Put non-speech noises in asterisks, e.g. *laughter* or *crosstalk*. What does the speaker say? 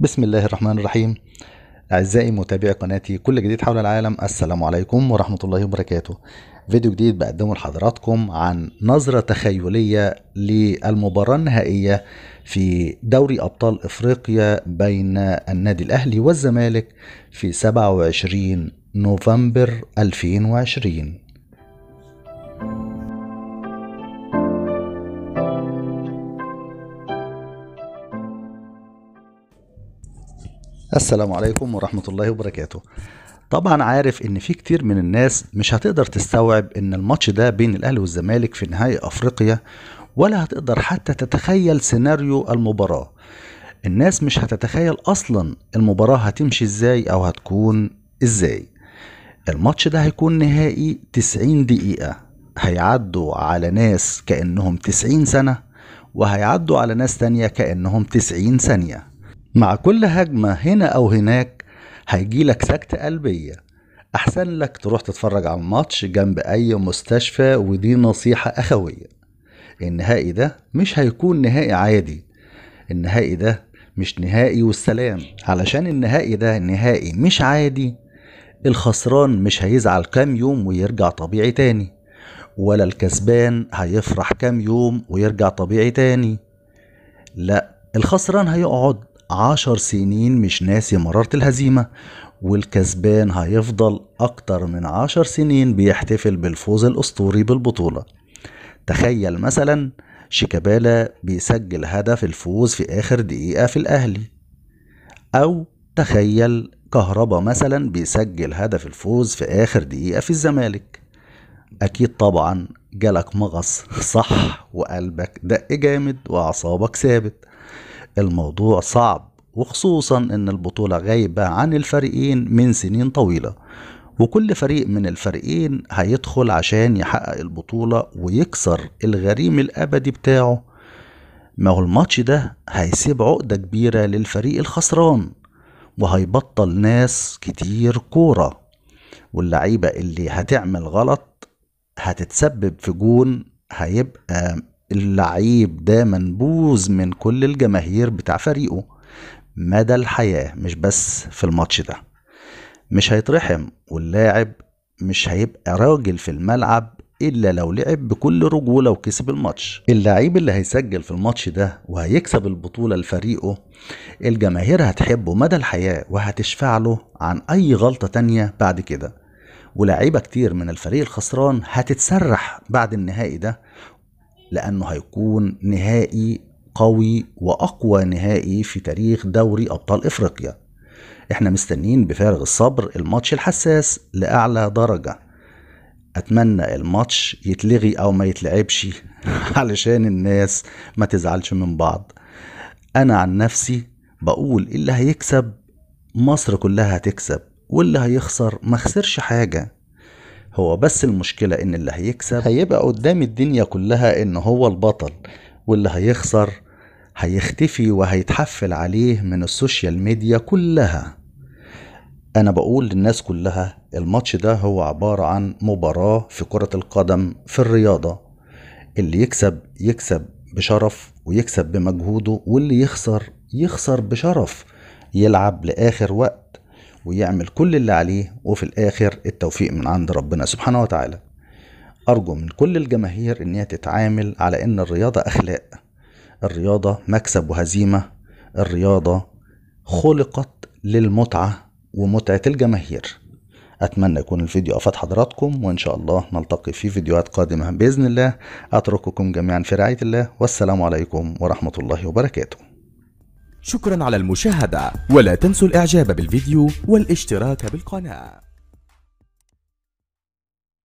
بسم الله الرحمن الرحيم أعزائي متابعي قناتي كل جديد حول العالم السلام عليكم ورحمة الله وبركاته فيديو جديد بقدمه لحضراتكم عن نظرة تخيلية للمباراة النهائية في دوري أبطال إفريقيا بين النادي الأهلي والزمالك في 27 نوفمبر 2020 السلام عليكم ورحمة الله وبركاته طبعا عارف ان في كتير من الناس مش هتقدر تستوعب ان الماتش ده بين الاهلي والزمالك في نهائي افريقيا ولا هتقدر حتى تتخيل سيناريو المباراة الناس مش هتتخيل اصلا المباراة هتمشي ازاي او هتكون ازاي الماتش ده هيكون نهائي 90 دقيقة هيعدوا على ناس كأنهم 90 سنة وهيعدوا على ناس تانية كأنهم 90 ثانية مع كل هجمة هنا أو هناك هيجيلك سكتة قلبية أحسن لك تروح تتفرج على الماتش جنب أي مستشفى ودي نصيحة أخوية النهائي ده مش هيكون نهائي عادي النهائي ده مش نهائي والسلام علشان النهائي ده نهائي مش عادي الخسران مش هيزعل كام يوم ويرجع طبيعي تاني ولا الكسبان هيفرح كام يوم ويرجع طبيعي تاني لا الخسران هيقعد عشر سنين مش ناسي مرارة الهزيمة والكسبان هيفضل أكتر من عشر سنين بيحتفل بالفوز الأسطوري بالبطولة تخيل مثلا شيكابالا بيسجل هدف الفوز في آخر دقيقة في الأهلي أو تخيل كهربا مثلا بيسجل هدف الفوز في آخر دقيقة في الزمالك أكيد طبعا جالك مغص صح وقلبك دق جامد وأعصابك ثابت الموضوع صعب وخصوصا ان البطولة غايبة عن الفريقين من سنين طويلة وكل فريق من الفريقين هيدخل عشان يحقق البطولة ويكسر الغريم الابدي بتاعه ما هو الماتش ده هيسيب عقدة كبيرة للفريق الخسران وهيبطل ناس كتير كورة واللعيبة اللي هتعمل غلط هتتسبب في جون هيبقى اللعيب ده منبوذ من كل الجماهير بتاع فريقه مدى الحياة مش بس في الماتش ده مش هيترحم واللاعب مش هيبقى راجل في الملعب إلا لو لعب بكل رجولة وكسب الماتش اللعيب اللي هيسجل في الماتش ده وهيكسب البطولة لفريقه الجماهير هتحبه مدى الحياة وهتشفع له عن أي غلطة تانية بعد كده ولاعيبة كتير من الفريق الخسران هتتسرح بعد النهائي ده لأنه هيكون نهائي قوي وأقوى نهائي في تاريخ دوري أبطال إفريقيا احنا مستنين بفارغ الصبر الماتش الحساس لأعلى درجة أتمنى الماتش يتلغي أو ما يتلعبش *laughs* علشان الناس ما تزعلش من بعض أنا عن نفسي بقول اللي هيكسب مصر كلها هتكسب واللي هيخسر ما خسرش حاجة هو بس المشكلة ان اللي هيكسب هيبقى قدام الدنيا كلها ان هو البطل واللي هيخسر هيختفي وهيتحفل عليه من السوشيال ميديا كلها انا بقول للناس كلها الماتش ده هو عبارة عن مباراة في كرة القدم في الرياضة اللي يكسب يكسب بشرف ويكسب بمجهوده واللي يخسر يخسر بشرف يلعب لآخر وقت ويعمل كل اللي عليه وفي الاخر التوفيق من عند ربنا سبحانه وتعالى ارجو من كل الجماهير ان هي تتعامل على ان الرياضه اخلاق الرياضه مكسب وهزيمه الرياضه خلقت للمتعه ومتعه الجماهير اتمنى يكون الفيديو افاد حضراتكم وان شاء الله نلتقي في فيديوهات قادمه باذن الله اترككم جميعا في رعايه الله والسلام عليكم ورحمه الله وبركاته شكرا على المشاهدة ولا تنسوا الإعجاب بالفيديو والاشتراك بالقناة